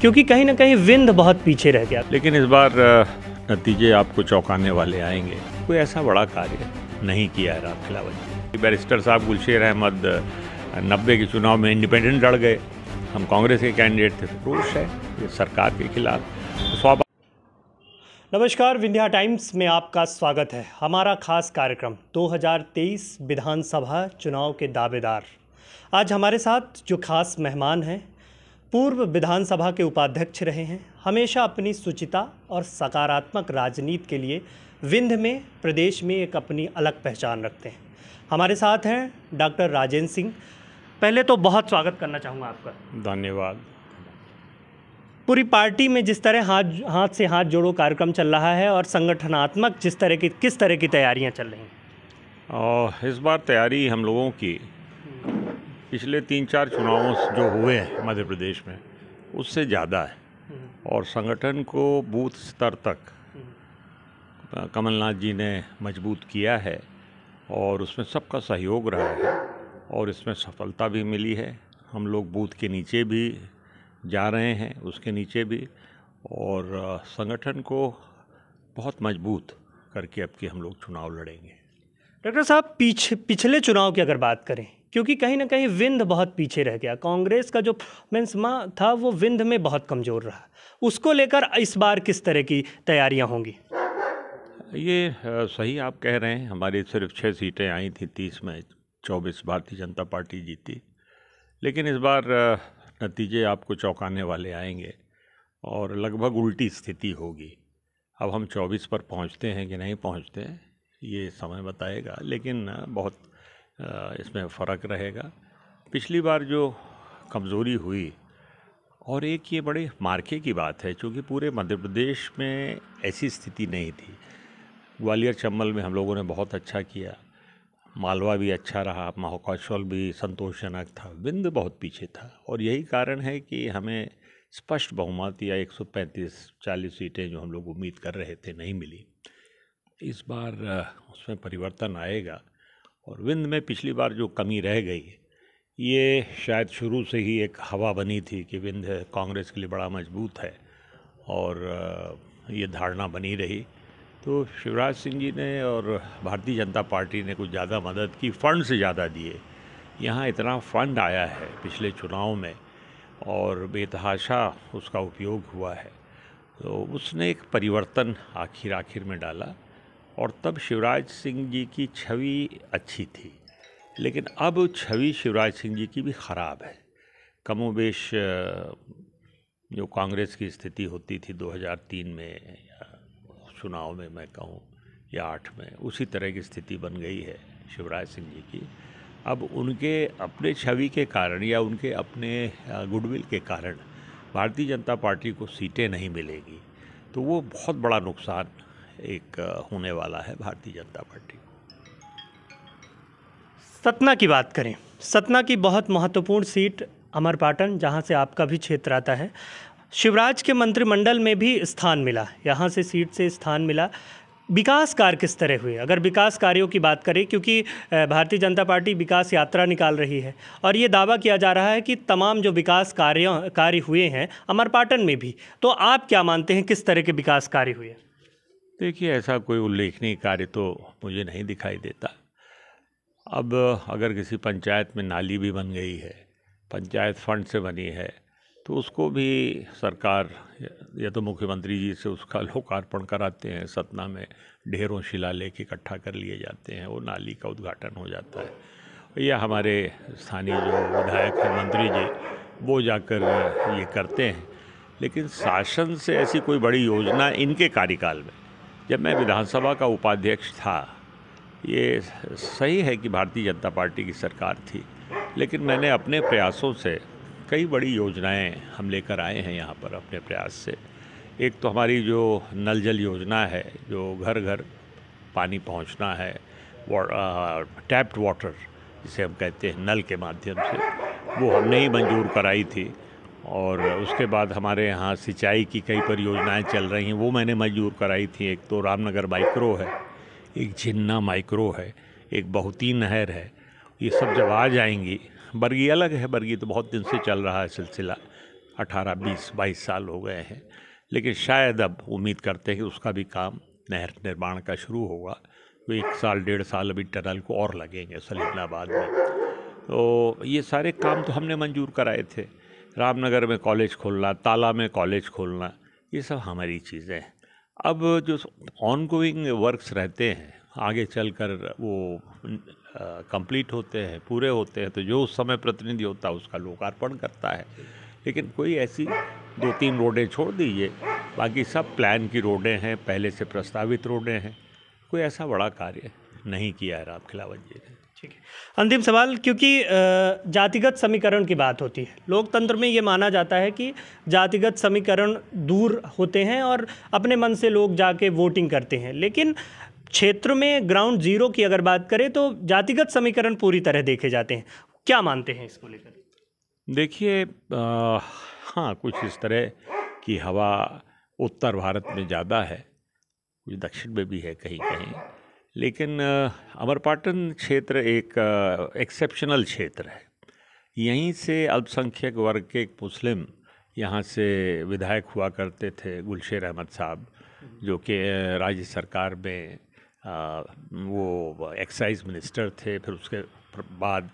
क्योंकि कहीं ना कहीं विंध बहुत पीछे रह गया लेकिन इस बार नतीजे आपको चौंकाने वाले आएंगे कोई ऐसा बड़ा कार्य नहीं किया है राम खिलावत बैरिस्टर साहब गुलशेर अहमद नब्बे के चुनाव में इंडिपेंडेंट लड़ गए हम कांग्रेस के कैंडिडेट थे रोष है ये सरकार के खिलाफ नमस्कार विंध्या टाइम्स में आपका स्वागत है हमारा खास कार्यक्रम 2023 विधानसभा चुनाव के दावेदार आज हमारे साथ जो खास मेहमान हैं पूर्व विधानसभा के उपाध्यक्ष रहे हैं हमेशा अपनी सुचिता और सकारात्मक राजनीति के लिए विंध्य में प्रदेश में एक अपनी अलग पहचान रखते हैं हमारे साथ हैं डॉक्टर राजेंद्र सिंह पहले तो बहुत स्वागत करना चाहूँगा आपका धन्यवाद पूरी पार्टी में जिस तरह हाथ हाथ से हाथ जोड़ो कार्यक्रम चल रहा है और संगठनात्मक जिस तरह की किस तरह की तैयारियां चल रही हैं इस बार तैयारी हम लोगों की पिछले तीन चार चुनावों जो हुए हैं मध्य प्रदेश में उससे ज़्यादा है हम्म। और संगठन को बूथ स्तर तक हम्म। कमलनाथ जी ने मजबूत किया है और उसमें सबका सहयोग रहा है और इसमें सफलता भी मिली है हम लोग बूथ के नीचे भी जा रहे हैं उसके नीचे भी और संगठन को बहुत मजबूत करके अब के हम लोग चुनाव लड़ेंगे डॉक्टर साहब पीछे पिछले चुनाव की अगर बात करें क्योंकि कहीं ना कहीं विंध बहुत पीछे रह गया कांग्रेस का जो परफॉर्मेंस था वो विंध में बहुत कमज़ोर रहा उसको लेकर इस बार किस तरह की तैयारियाँ होंगी ये सही आप कह रहे हैं हमारी सिर्फ छः सीटें आई थी तीस में चौबीस भारतीय जनता पार्टी जीती लेकिन इस बार नतीजे आपको चौंकाने वाले आएंगे और लगभग उल्टी स्थिति होगी अब हम 24 पर पहुंचते हैं कि नहीं पहुंचते ये समय बताएगा लेकिन बहुत इसमें फ़र्क रहेगा पिछली बार जो कमज़ोरी हुई और एक ये बड़े मार्के की बात है क्योंकि पूरे मध्य प्रदेश में ऐसी स्थिति नहीं थी ग्वालियर चंबल में हम लोगों ने बहुत अच्छा किया मालवा भी अच्छा रहा महाकौशल भी संतोषजनक था विंध बहुत पीछे था और यही कारण है कि हमें स्पष्ट बहुमत या 135 40 सीटें जो हम लोग उम्मीद कर रहे थे नहीं मिली इस बार उसमें परिवर्तन आएगा और विंध में पिछली बार जो कमी रह गई ये शायद शुरू से ही एक हवा बनी थी कि विंध कांग्रेस के लिए बड़ा मजबूत है और ये धारणा बनी रही तो शिवराज सिंह जी ने और भारतीय जनता पार्टी ने कुछ ज़्यादा मदद की फ़ंड से ज़्यादा दिए यहाँ इतना फ़ंड आया है पिछले चुनाव में और बेतहाशा उसका उपयोग हुआ है तो उसने एक परिवर्तन आखिर आखिर में डाला और तब शिवराज सिंह जी की छवि अच्छी थी लेकिन अब छवि शिवराज सिंह जी की भी ख़राब है कमोबेश जो कांग्रेस की स्थिति होती थी 2003 में चुनाव में मैं कहूँ या आठ में उसी तरह की स्थिति बन गई है शिवराज सिंह जी की अब उनके अपने छवि के कारण या उनके अपने गुडविल के कारण भारतीय जनता पार्टी को सीटें नहीं मिलेगी तो वो बहुत बड़ा नुकसान एक होने वाला है भारतीय जनता पार्टी सतना की बात करें सतना की बहुत महत्वपूर्ण सीट अमरपाटन जहां से आपका भी क्षेत्र आता है शिवराज के मंत्रिमंडल में भी स्थान मिला यहाँ से सीट से स्थान मिला विकास कार्य किस तरह हुए अगर विकास कार्यों की बात करें क्योंकि भारतीय जनता पार्टी विकास यात्रा निकाल रही है और ये दावा किया जा रहा है कि तमाम जो विकास कार्य कार्य हुए हैं अमरपाटन में भी तो आप क्या मानते हैं किस तरह के विकास कार्य हुए हैं देखिए ऐसा कोई उल्लेखनीय कार्य तो मुझे नहीं दिखाई देता अब अगर किसी पंचायत में नाली भी बन गई है पंचायत फंड से बनी है तो उसको भी सरकार या तो मुख्यमंत्री जी से उसका लोकार्पण कराते हैं सतना में ढेरों शिला शिलालेख इकट्ठा कर लिए जाते हैं वो नाली का उद्घाटन हो जाता है या हमारे स्थानीय जो विधायक हैं मंत्री जी वो जाकर ये करते हैं लेकिन शासन से ऐसी कोई बड़ी योजना इनके कार्यकाल में जब मैं विधानसभा का उपाध्यक्ष था ये सही है कि भारतीय जनता पार्टी की सरकार थी लेकिन मैंने अपने प्रयासों से कई बड़ी योजनाएं हम लेकर आए हैं यहाँ पर अपने प्रयास से एक तो हमारी जो नल जल योजना है जो घर घर पानी पहुँचना है टैप्ड वाटर जिसे हम कहते हैं नल के माध्यम से वो हमने ही मंजूर कराई थी और उसके बाद हमारे यहाँ सिंचाई की कई परियोजनाएं चल रही हैं वो मैंने मंजूर कराई थी एक तो रामनगर माइक्रो है एक झिन्ना माइक्रो है एक बहुती नहर है ये सब जब आ जाएंगी बरगी अलग है बरगी तो बहुत दिन से चल रहा है सिलसिला अठारह बीस बाईस साल हो गए हैं लेकिन शायद अब उम्मीद करते हैं कि उसका भी काम नहर निर्माण का शुरू होगा तो एक साल डेढ़ साल अभी टनल को और लगेंगे सलीमाबाद में तो ये सारे काम तो हमने मंजूर कराए थे रामनगर में कॉलेज खोलना ताला में कॉलेज खोलना ये सब हमारी चीज़ें हैं अब जो ऑन गोइंग वर्क्स रहते हैं आगे चलकर वो कंप्लीट होते हैं पूरे होते हैं तो जो उस समय प्रतिनिधि होता है उसका लोकार्पण करता है लेकिन कोई ऐसी दो तीन रोडें छोड़ दीजिए बाकी सब प्लान की रोडें हैं पहले से प्रस्तावित रोडें हैं कोई ऐसा बड़ा कार्य नहीं किया है राम खिलावत जी ने ठीक है अंतिम सवाल क्योंकि जातिगत समीकरण की बात होती है लोकतंत्र में ये माना जाता है कि जातिगत समीकरण दूर होते हैं और अपने मन से लोग जाके वोटिंग करते हैं लेकिन क्षेत्र में ग्राउंड जीरो की अगर बात करें तो जातिगत समीकरण पूरी तरह देखे जाते हैं क्या मानते हैं इसको लेकर देखिए हाँ कुछ इस तरह की हवा उत्तर भारत में ज़्यादा है कुछ दक्षिण में भी है कहीं कहीं लेकिन अमरपाटन क्षेत्र एक एक्सेप्शनल क्षेत्र है यहीं से अल्पसंख्यक वर्ग के एक मुस्लिम यहाँ से विधायक हुआ करते थे गुलशेर अहमद साहब जो कि राज्य सरकार में वो एक्साइज मिनिस्टर थे फिर उसके बाद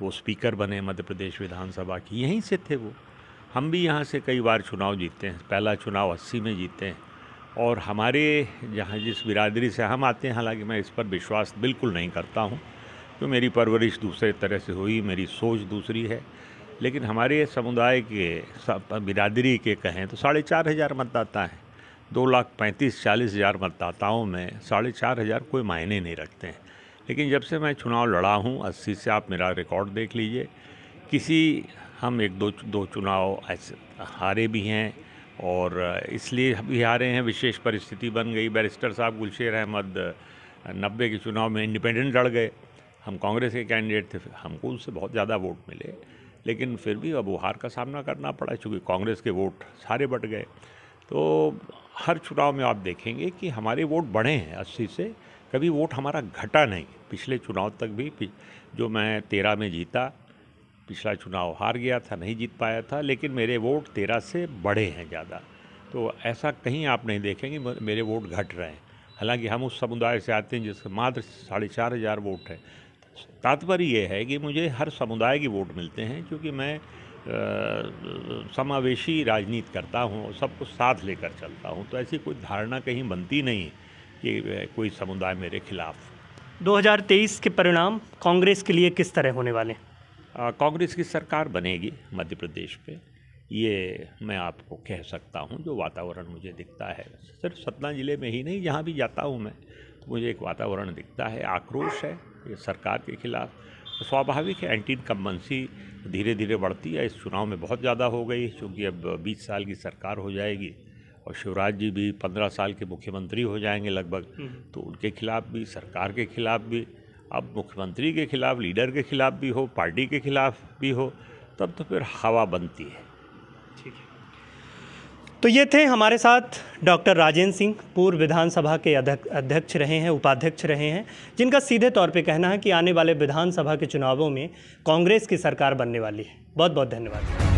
वो स्पीकर बने मध्य प्रदेश विधानसभा की यहीं से थे वो हम भी यहाँ से कई बार चुनाव जीते हैं पहला चुनाव अस्सी में जीते हैं और हमारे जहाँ जिस बिरादरी से हम आते हैं हालांकि मैं इस पर विश्वास बिल्कुल नहीं करता हूँ तो मेरी परवरिश दूसरे तरह से हुई मेरी सोच दूसरी है लेकिन हमारे समुदाय के बिरादरी के कहें तो साढ़े चार हज़ार मतदाता हैं दो लाख पैंतीस चालीस हज़ार मतदाताओं में साढ़े चार हज़ार कोई मायने नहीं रखते हैं लेकिन जब से मैं चुनाव लड़ा हूँ अस्सी से आप मेरा रिकॉर्ड देख लीजिए किसी हम एक दो दो चुनाव ऐसे हारे भी हैं और इसलिए भी आ रहे हैं विशेष परिस्थिति बन गई बैरिस्टर साहब गुलशेर अहमद नब्बे के चुनाव में इंडिपेंडेंट लड़ गए हम कांग्रेस के कैंडिडेट थे हमको उनसे बहुत ज़्यादा वोट मिले लेकिन फिर भी अब हार का सामना करना पड़ा चूँकि कांग्रेस के वोट सारे बट गए तो हर चुनाव में आप देखेंगे कि हमारे वोट बढ़े हैं अस्सी से कभी वोट हमारा घटा नहीं पिछले चुनाव तक भी जो मैं तेरह में जीता पिछला चुनाव हार गया था नहीं जीत पाया था लेकिन मेरे वोट तेरह से बढ़े हैं ज़्यादा तो ऐसा कहीं आप नहीं देखेंगे मेरे वोट घट रहे हैं हालांकि हम उस समुदाय से आते हैं जिसके मात्र साढ़े चार हज़ार वोट हैं तात्पर्य ये है कि मुझे हर समुदाय के वोट मिलते हैं क्योंकि मैं समावेशी राजनीति करता हूँ सबको साथ लेकर चलता हूँ तो ऐसी कोई धारणा कहीं बनती नहीं कि कोई समुदाय मेरे खिलाफ 2023 के परिणाम कांग्रेस के लिए किस तरह होने वाले हैं कांग्रेस की सरकार बनेगी मध्य प्रदेश पे ये मैं आपको कह सकता हूँ जो वातावरण मुझे दिखता है सिर्फ सतना ज़िले में ही नहीं जहाँ भी जाता हूँ मैं तो मुझे एक वातावरण दिखता है आक्रोश है ये सरकार के खिलाफ तो स्वाभाविक है एंटी इनकम्बेंसी धीरे धीरे बढ़ती है इस चुनाव में बहुत ज़्यादा हो गई क्योंकि अब बीस साल की सरकार हो जाएगी और शिवराज जी भी पंद्रह साल के मुख्यमंत्री हो जाएंगे लगभग हम्म। तो उनके खिलाफ भी सरकार के खिलाफ भी अब मुख्यमंत्री के खिलाफ लीडर के खिलाफ भी हो पार्टी के खिलाफ भी हो तब तो फिर हवा बनती है ठीक है तो ये थे हमारे साथ डॉक्टर राजेंद्र सिंह पूर्व विधानसभा के अध्यक्ष रहे हैं उपाध्यक्ष रहे हैं जिनका सीधे तौर पे कहना है कि आने वाले विधानसभा के चुनावों में कांग्रेस की सरकार बनने वाली है बहुत बहुत धन्यवाद